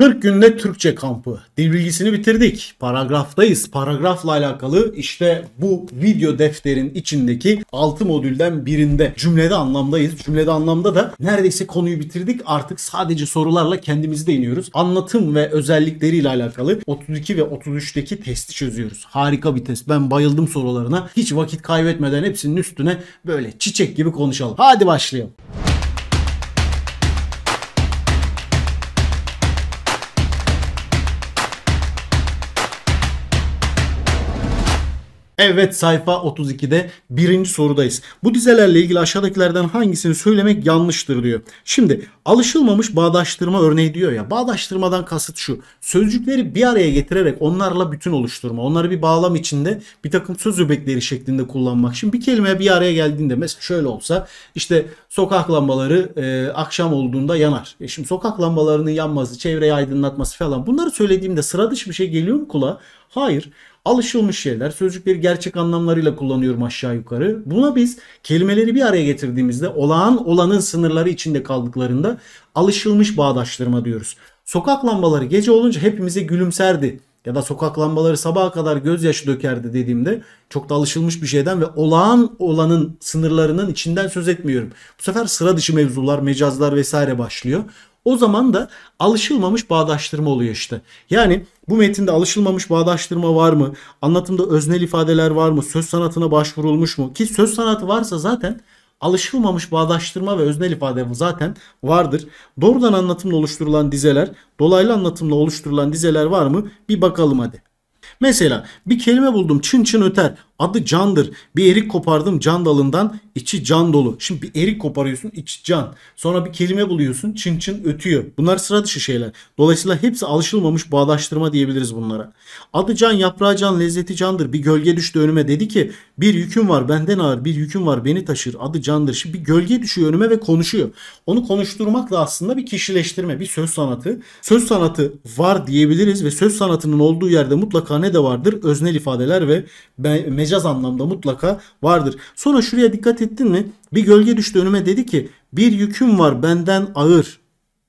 40 günde Türkçe kampı. Dil bilgisini bitirdik. Paragraftayız. Paragrafla alakalı işte bu video defterin içindeki 6 modülden birinde cümlede anlamdayız. Cümlede anlamda da neredeyse konuyu bitirdik. Artık sadece sorularla kendimizi de Anlatım ve özellikleriyle alakalı 32 ve 33'teki testi çözüyoruz. Harika bir test. Ben bayıldım sorularına. Hiç vakit kaybetmeden hepsinin üstüne böyle çiçek gibi konuşalım. Hadi başlayalım. Evet sayfa 32'de birinci sorudayız. Bu dizelerle ilgili aşağıdakilerden hangisini söylemek yanlıştır diyor. Şimdi alışılmamış bağdaştırma örneği diyor ya. Bağdaştırmadan kasıt şu. Sözcükleri bir araya getirerek onlarla bütün oluşturma. Onları bir bağlam içinde bir takım söz öbekleri şeklinde kullanmak. Şimdi bir kelime bir araya geldiğinde mesela şöyle olsa işte sokak lambaları e, akşam olduğunda yanar. E şimdi sokak lambalarının yanması, çevreyi aydınlatması falan bunları söylediğimde sıra dışı bir şey geliyor mu kulağa? Hayır alışılmış şeyler. Sözcükleri gerçek anlamlarıyla kullanıyorum aşağı yukarı. Buna biz kelimeleri bir araya getirdiğimizde olağan olanın sınırları içinde kaldıklarında alışılmış bağdaştırma diyoruz. Sokak lambaları gece olunca hepimize gülümserdi ya da sokak lambaları sabaha kadar gözyaşı dökerdi dediğimde çok da alışılmış bir şeyden ve olağan olanın sınırlarının içinden söz etmiyorum. Bu sefer sıra dışı mevzular, mecazlar vesaire başlıyor. O zaman da alışılmamış bağdaştırma oluyor işte. Yani bu metinde alışılmamış bağdaştırma var mı? Anlatımda öznel ifadeler var mı? Söz sanatına başvurulmuş mu? Ki söz sanatı varsa zaten alışılmamış bağdaştırma ve öznel ifade zaten vardır. Doğrudan anlatımla oluşturulan dizeler, dolaylı anlatımla oluşturulan dizeler var mı? Bir bakalım hadi. Mesela bir kelime buldum çın çın öter. Adı candır. Bir erik kopardım can dalından içi can dolu. Şimdi bir erik koparıyorsun içi can. Sonra bir kelime buluyorsun çın çın ötüyor. Bunlar sıra dışı şeyler. Dolayısıyla hepsi alışılmamış bağdaştırma diyebiliriz bunlara. Adı can yaprağı can lezzeti candır. Bir gölge düştü önüme dedi ki bir yüküm var benden ağır bir yüküm var beni taşır adı candır. Şimdi bir gölge düşüyor önüme ve konuşuyor. Onu da aslında bir kişileştirme bir söz sanatı. Söz sanatı var diyebiliriz ve söz sanatının olduğu yerde mutlaka ne de vardır? Öznel ifadeler ve me mecaz anlamda mutlaka vardır. Sonra şuraya dikkat ettin mi? Bir gölge düştü önüme dedi ki bir yüküm var benden ağır.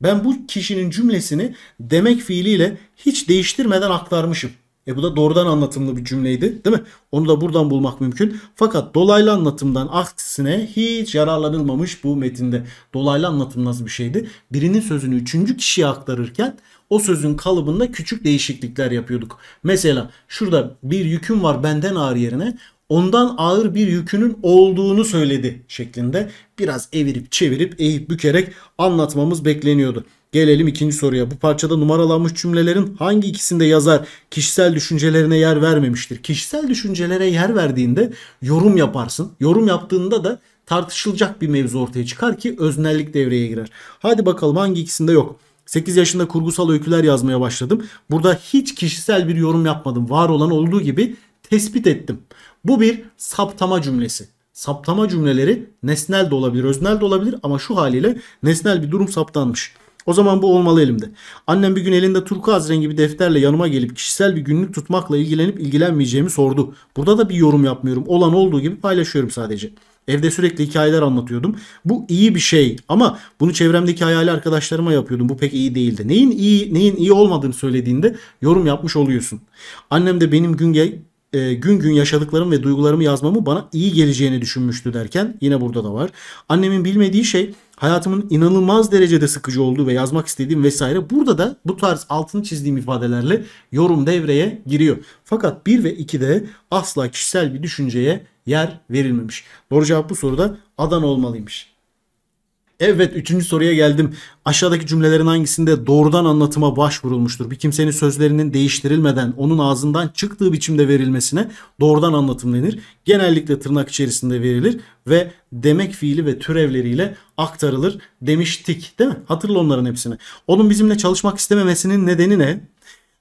Ben bu kişinin cümlesini demek fiiliyle hiç değiştirmeden aktarmışım. E bu da doğrudan anlatımlı bir cümleydi değil mi? Onu da buradan bulmak mümkün. Fakat dolaylı anlatımdan aksine hiç yararlanılmamış bu metinde. Dolaylı anlatım nasıl bir şeydi? Birinin sözünü üçüncü kişiye aktarırken o sözün kalıbında küçük değişiklikler yapıyorduk. Mesela şurada bir yüküm var benden ağır yerine ondan ağır bir yükünün olduğunu söyledi şeklinde biraz evirip çevirip eğip bükerek anlatmamız bekleniyordu. Gelelim ikinci soruya. Bu parçada numaralanmış cümlelerin hangi ikisinde yazar kişisel düşüncelerine yer vermemiştir? Kişisel düşüncelere yer verdiğinde yorum yaparsın. Yorum yaptığında da tartışılacak bir mevzu ortaya çıkar ki öznellik devreye girer. Hadi bakalım hangi ikisinde yok. 8 yaşında kurgusal öyküler yazmaya başladım. Burada hiç kişisel bir yorum yapmadım. Var olan olduğu gibi tespit ettim. Bu bir saptama cümlesi. Saptama cümleleri nesnel de olabilir, öznel de olabilir ama şu haliyle nesnel bir durum saptanmış. O zaman bu olmalı elimde. Annem bir gün elinde turkuaz rengi bir defterle yanıma gelip kişisel bir günlük tutmakla ilgilenip ilgilenmeyeceğimi sordu. Burada da bir yorum yapmıyorum. Olan olduğu gibi paylaşıyorum sadece. Evde sürekli hikayeler anlatıyordum. Bu iyi bir şey ama bunu çevremdeki hayali arkadaşlarıma yapıyordum. Bu pek iyi değildi. Neyin iyi, neyin iyi olmadığını söylediğinde yorum yapmış oluyorsun. Annem de benim gün gel e, gün gün yaşadıklarım ve duygularımı yazmamı bana iyi geleceğini düşünmüştü derken yine burada da var. Annemin bilmediği şey hayatımın inanılmaz derecede sıkıcı olduğu ve yazmak istediğim vesaire burada da bu tarz altını çizdiğim ifadelerle yorum devreye giriyor. Fakat 1 ve 2'de asla kişisel bir düşünceye yer verilmemiş. Doğru cevap bu soruda Adana olmalıymış. Evet üçüncü soruya geldim. Aşağıdaki cümlelerin hangisinde doğrudan anlatıma başvurulmuştur? Bir kimsenin sözlerinin değiştirilmeden onun ağzından çıktığı biçimde verilmesine doğrudan anlatım denir. Genellikle tırnak içerisinde verilir ve demek fiili ve türevleriyle aktarılır demiştik değil mi? Hatırla onların hepsini. Onun bizimle çalışmak istememesinin nedeni ne?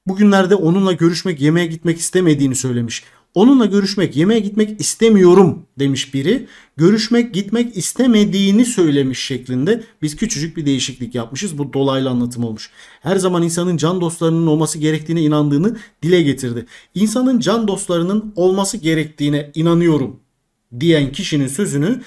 Bugünlerde onunla görüşmek, yemeğe gitmek istemediğini söylemiş. Onunla görüşmek, yemeğe gitmek istemiyorum demiş biri. Görüşmek, gitmek istemediğini söylemiş şeklinde biz küçücük bir değişiklik yapmışız. Bu dolaylı anlatım olmuş. Her zaman insanın can dostlarının olması gerektiğine inandığını dile getirdi. İnsanın can dostlarının olması gerektiğine inanıyorum diyen kişinin sözünü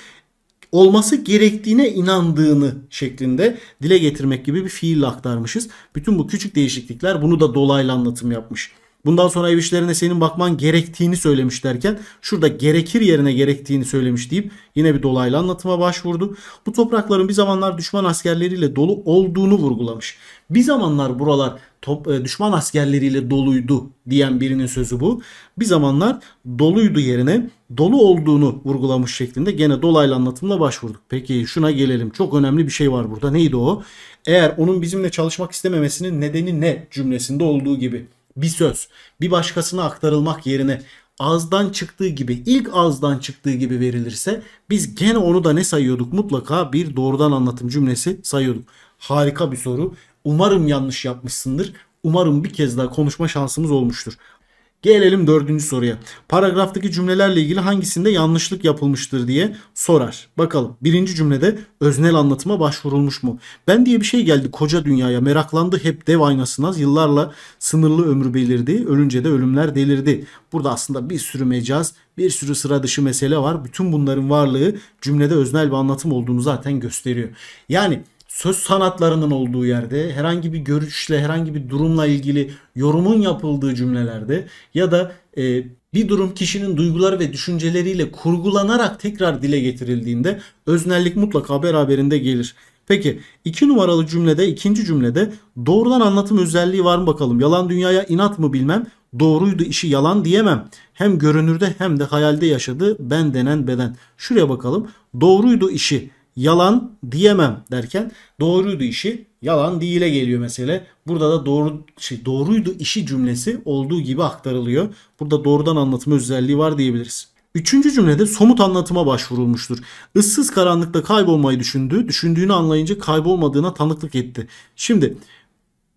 olması gerektiğine inandığını şeklinde dile getirmek gibi bir fiil aktarmışız. Bütün bu küçük değişiklikler bunu da dolaylı anlatım yapmış. Bundan sonra ev işlerine senin bakman gerektiğini söylemiş derken şurada gerekir yerine gerektiğini söylemiş deyip yine bir dolaylı anlatıma başvurdu. Bu toprakların bir zamanlar düşman askerleriyle dolu olduğunu vurgulamış. Bir zamanlar buralar top, e, düşman askerleriyle doluydu diyen birinin sözü bu. Bir zamanlar doluydu yerine dolu olduğunu vurgulamış şeklinde gene dolaylı anlatımla başvurduk. Peki şuna gelelim. Çok önemli bir şey var burada. Neydi o? Eğer onun bizimle çalışmak istememesinin nedeni ne cümlesinde olduğu gibi bir söz bir başkasına aktarılmak yerine ağızdan çıktığı gibi ilk ağızdan çıktığı gibi verilirse biz gene onu da ne sayıyorduk? Mutlaka bir doğrudan anlatım cümlesi sayıyorduk. Harika bir soru. Umarım yanlış yapmışsındır. Umarım bir kez daha konuşma şansımız olmuştur. Gelelim dördüncü soruya. Paragraftaki cümlelerle ilgili hangisinde yanlışlık yapılmıştır diye sorar. Bakalım birinci cümlede öznel anlatıma başvurulmuş mu? Ben diye bir şey geldi koca dünyaya meraklandı hep dev aynasına yıllarla sınırlı ömrü belirdi. Ölünce de ölümler delirdi. Burada aslında bir sürü mecaz bir sürü sıra dışı mesele var. Bütün bunların varlığı cümlede öznel bir anlatım olduğunu zaten gösteriyor. Yani söz sanatlarının olduğu yerde, herhangi bir görüşle, herhangi bir durumla ilgili yorumun yapıldığı cümlelerde ya da e, bir durum kişinin duyguları ve düşünceleriyle kurgulanarak tekrar dile getirildiğinde öznellik mutlaka beraberinde gelir. Peki iki numaralı cümlede ikinci cümlede doğrudan anlatım özelliği var mı bakalım? Yalan dünyaya inat mı bilmem. Doğruydu işi yalan diyemem. Hem görünürde hem de hayalde yaşadı ben denen beden. Şuraya bakalım. Doğruydu işi yalan diyemem derken doğruydu işi yalan değile geliyor mesele. Burada da doğru şey, doğruydu işi cümlesi olduğu gibi aktarılıyor. Burada doğrudan anlatma özelliği var diyebiliriz. Üçüncü cümlede somut anlatıma başvurulmuştur. Issız karanlıkta kaybolmayı düşündü. Düşündüğünü anlayınca kaybolmadığına tanıklık etti. Şimdi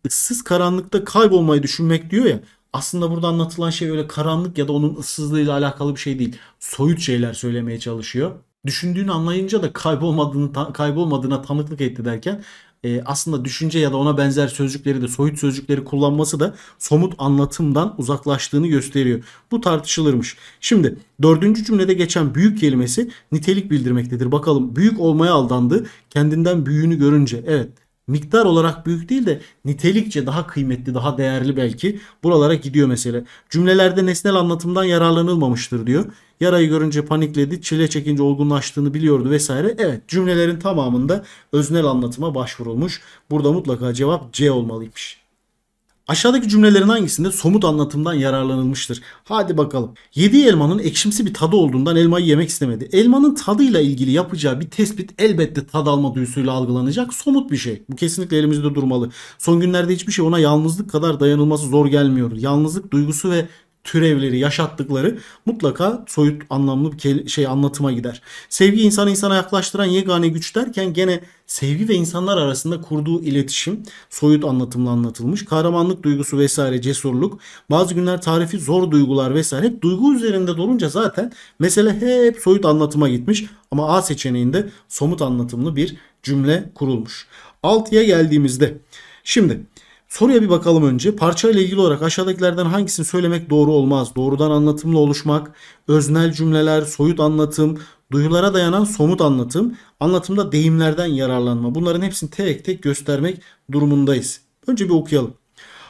ıssız karanlıkta kaybolmayı düşünmek diyor ya. Aslında burada anlatılan şey öyle karanlık ya da onun ıssızlığıyla alakalı bir şey değil. Soyut şeyler söylemeye çalışıyor düşündüğünü anlayınca da kaybolmadığını kaybolmadığına tanıklık etti derken e, aslında düşünce ya da ona benzer sözcükleri de soyut sözcükleri kullanması da somut anlatımdan uzaklaştığını gösteriyor. Bu tartışılırmış. Şimdi dördüncü cümlede geçen büyük kelimesi nitelik bildirmektedir. Bakalım büyük olmaya aldandı kendinden büyüğünü görünce. Evet miktar olarak büyük değil de nitelikçe daha kıymetli, daha değerli belki buralara gidiyor mesele. Cümlelerde nesnel anlatımdan yararlanılmamıştır diyor. Yarayı görünce panikledi, çile çekince olgunlaştığını biliyordu vesaire. Evet cümlelerin tamamında öznel anlatıma başvurulmuş. Burada mutlaka cevap C olmalıymış. Aşağıdaki cümlelerin hangisinde somut anlatımdan yararlanılmıştır? Hadi bakalım. Yediği elmanın ekşimsi bir tadı olduğundan elmayı yemek istemedi. Elmanın tadıyla ilgili yapacağı bir tespit elbette tad alma duyusuyla algılanacak somut bir şey. Bu kesinlikle elimizde durmalı. Son günlerde hiçbir şey ona yalnızlık kadar dayanılması zor gelmiyor. Yalnızlık duygusu ve türevleri yaşattıkları mutlaka soyut anlamlı bir şey anlatıma gider. Sevgi insanı insana yaklaştıran yegane güç derken gene sevgi ve insanlar arasında kurduğu iletişim soyut anlatımla anlatılmış. Kahramanlık duygusu vesaire cesurluk bazı günler tarifi zor duygular vesaire hep duygu üzerinde dolunca zaten mesele hep soyut anlatıma gitmiş ama A seçeneğinde somut anlatımlı bir cümle kurulmuş. 6'ya geldiğimizde şimdi Soruya bir bakalım önce. Parça ile ilgili olarak aşağıdakilerden hangisini söylemek doğru olmaz? Doğrudan anlatımla oluşmak, öznel cümleler, soyut anlatım, duyulara dayanan somut anlatım, anlatımda deyimlerden yararlanma. Bunların hepsini tek tek göstermek durumundayız. Önce bir okuyalım.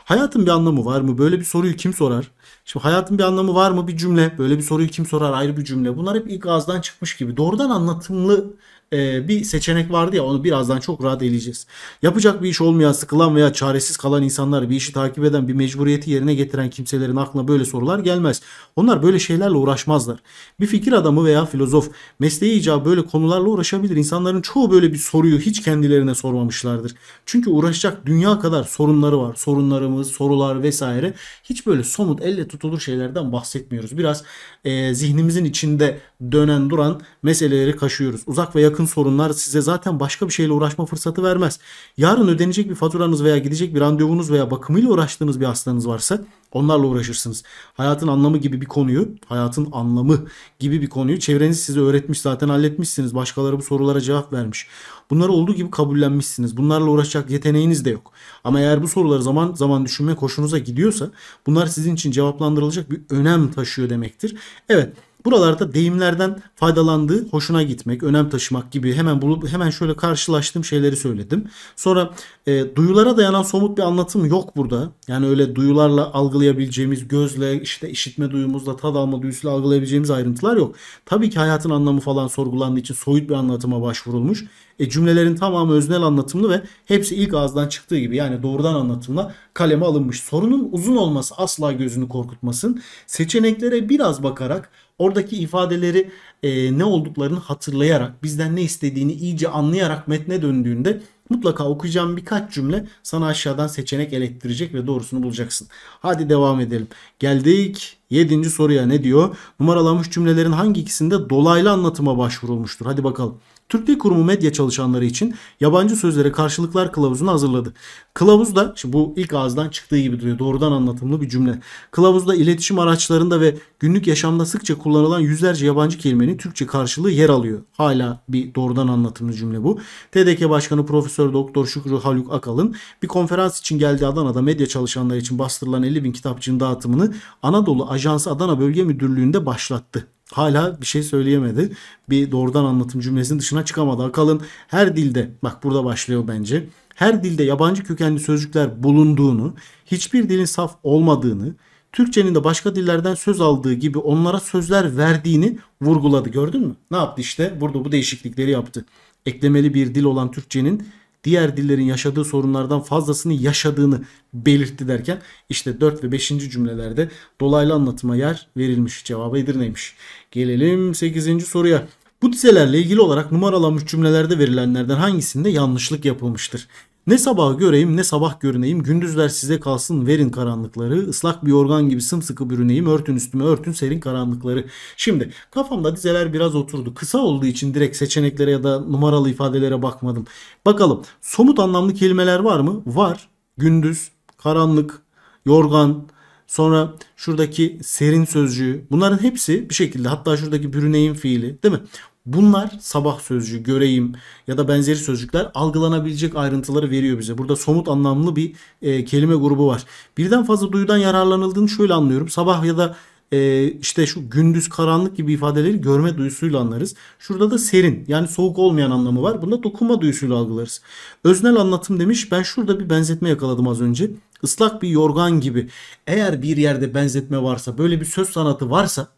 Hayatın bir anlamı var mı? Böyle bir soruyu kim sorar? Şimdi hayatın bir anlamı var mı? Bir cümle. Böyle bir soruyu kim sorar? Ayrı bir cümle. Bunlar hep ilk ağızdan çıkmış gibi. Doğrudan anlatımlı ee, bir seçenek vardı ya onu birazdan çok rahat eleyeceğiz. Yapacak bir iş olmayan, sıkılan veya çaresiz kalan insanlar bir işi takip eden, bir mecburiyeti yerine getiren kimselerin aklına böyle sorular gelmez. Onlar böyle şeylerle uğraşmazlar. Bir fikir adamı veya filozof mesleği icabı böyle konularla uğraşabilir. İnsanların çoğu böyle bir soruyu hiç kendilerine sormamışlardır. Çünkü uğraşacak dünya kadar sorunları var. Sorunlarımız, sorular vesaire. Hiç böyle somut, elle tutulur şeylerden bahsetmiyoruz. Biraz e, zihnimizin içinde dönen duran meseleleri kaşıyoruz. Uzak ve yakın bütün sorunlar size zaten başka bir şeyle uğraşma fırsatı vermez. Yarın ödenecek bir faturanız veya gidecek bir randevunuz veya bakımıyla uğraştığınız bir hastanız varsa onlarla uğraşırsınız. Hayatın anlamı gibi bir konuyu, hayatın anlamı gibi bir konuyu çevreniz size öğretmiş zaten halletmişsiniz. Başkaları bu sorulara cevap vermiş. Bunları olduğu gibi kabullenmişsiniz. Bunlarla uğraşacak yeteneğiniz de yok. Ama eğer bu soruları zaman zaman düşünme koşunuza gidiyorsa bunlar sizin için cevaplandırılacak bir önem taşıyor demektir. Evet Buralarda deyimlerden faydalandığı hoşuna gitmek, önem taşımak gibi hemen bulup hemen şöyle karşılaştığım şeyleri söyledim. Sonra e, duyulara dayanan somut bir anlatım yok burada. Yani öyle duyularla algılayabileceğimiz gözle işte işitme duyumuzla tad alma duyusuyla algılayabileceğimiz ayrıntılar yok. Tabii ki hayatın anlamı falan sorgulandığı için soyut bir anlatıma başvurulmuş. E, cümlelerin tamamı öznel anlatımlı ve hepsi ilk ağızdan çıktığı gibi yani doğrudan anlatımla kaleme alınmış. Sorunun uzun olması asla gözünü korkutmasın. Seçeneklere biraz bakarak Oradaki ifadeleri e, ne olduklarını hatırlayarak, bizden ne istediğini iyice anlayarak metne döndüğünde mutlaka okuyacağım birkaç cümle sana aşağıdan seçenek elektirecek ve doğrusunu bulacaksın. Hadi devam edelim. Geldik 7. soruya ne diyor? Numaralanmış cümlelerin hangi ikisinde dolaylı anlatıma başvurulmuştur? Hadi bakalım. Türk Dil Kurumu medya çalışanları için yabancı sözlere karşılıklar kılavuzunu hazırladı. Kılavuz da şimdi bu ilk ağızdan çıktığı gibi duruyor. Doğrudan anlatımlı bir cümle. Kılavuzda iletişim araçlarında ve günlük yaşamda sıkça kullanılan yüzlerce yabancı kelimenin Türkçe karşılığı yer alıyor. Hala bir doğrudan anlatımlı cümle bu. TDK Başkanı Profesör Doktor Şükrü Haluk Akalın bir konferans için geldiği Adana'da medya çalışanları için bastırılan 50 bin kitapçığın dağıtımını Anadolu Ajansı Adana Bölge Müdürlüğü'nde başlattı hala bir şey söyleyemedi. Bir doğrudan anlatım cümlesinin dışına çıkamadı. Akalın her dilde bak burada başlıyor bence. Her dilde yabancı kökenli sözcükler bulunduğunu, hiçbir dilin saf olmadığını, Türkçenin de başka dillerden söz aldığı gibi onlara sözler verdiğini vurguladı. Gördün mü? Ne yaptı işte? Burada bu değişiklikleri yaptı. Eklemeli bir dil olan Türkçenin diğer dillerin yaşadığı sorunlardan fazlasını yaşadığını belirtti derken işte 4 ve 5. cümlelerde dolaylı anlatıma yer verilmiş. Cevabı Edirne'ymiş. Gelelim 8. soruya. Bu dizelerle ilgili olarak numaralanmış cümlelerde verilenlerden hangisinde yanlışlık yapılmıştır? Ne sabah göreyim ne sabah görüneyim gündüzler size kalsın verin karanlıkları ıslak bir yorgan gibi sımsıkı bürüneyim örtün üstüme örtün serin karanlıkları. Şimdi kafamda dizeler biraz oturdu kısa olduğu için direkt seçeneklere ya da numaralı ifadelere bakmadım. Bakalım somut anlamlı kelimeler var mı? Var gündüz karanlık yorgan Sonra şuradaki serin sözcüğü bunların hepsi bir şekilde hatta şuradaki bürüneyin fiili değil mi? Bunlar sabah sözcüğü, göreyim ya da benzeri sözcükler algılanabilecek ayrıntıları veriyor bize. Burada somut anlamlı bir e, kelime grubu var. Birden fazla duyudan yararlanıldığını şöyle anlıyorum. Sabah ya da e, işte şu gündüz karanlık gibi ifadeleri görme duyusuyla anlarız. Şurada da serin yani soğuk olmayan anlamı var. Bunda dokunma duyusuyla algılarız. Öznel anlatım demiş. Ben şurada bir benzetme yakaladım az önce. Islak bir yorgan gibi. Eğer bir yerde benzetme varsa, böyle bir söz sanatı varsa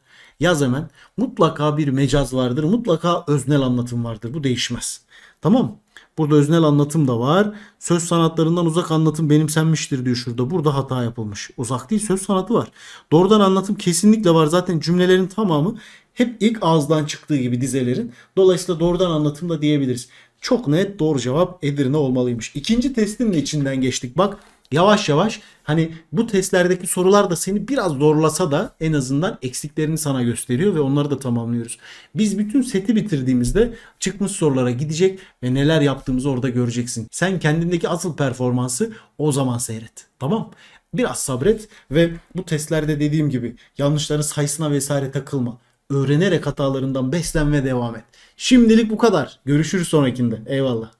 Yaz hemen. Mutlaka bir mecaz vardır. Mutlaka öznel anlatım vardır. Bu değişmez. Tamam Burada öznel anlatım da var. Söz sanatlarından uzak anlatım benimsenmiştir diyor şurada. Burada hata yapılmış. Uzak değil söz sanatı var. Doğrudan anlatım kesinlikle var. Zaten cümlelerin tamamı hep ilk ağızdan çıktığı gibi dizelerin. Dolayısıyla doğrudan anlatım da diyebiliriz. Çok net doğru cevap Edirne olmalıymış. İkinci testin de içinden geçtik. Bak yavaş yavaş hani bu testlerdeki sorular da seni biraz zorlasa da en azından eksiklerini sana gösteriyor ve onları da tamamlıyoruz. Biz bütün seti bitirdiğimizde çıkmış sorulara gidecek ve neler yaptığımızı orada göreceksin. Sen kendindeki asıl performansı o zaman seyret. Tamam? Biraz sabret ve bu testlerde dediğim gibi yanlışların sayısına vesaire takılma. Öğrenerek hatalarından beslenme devam et. Şimdilik bu kadar. Görüşürüz sonrakinde. Eyvallah.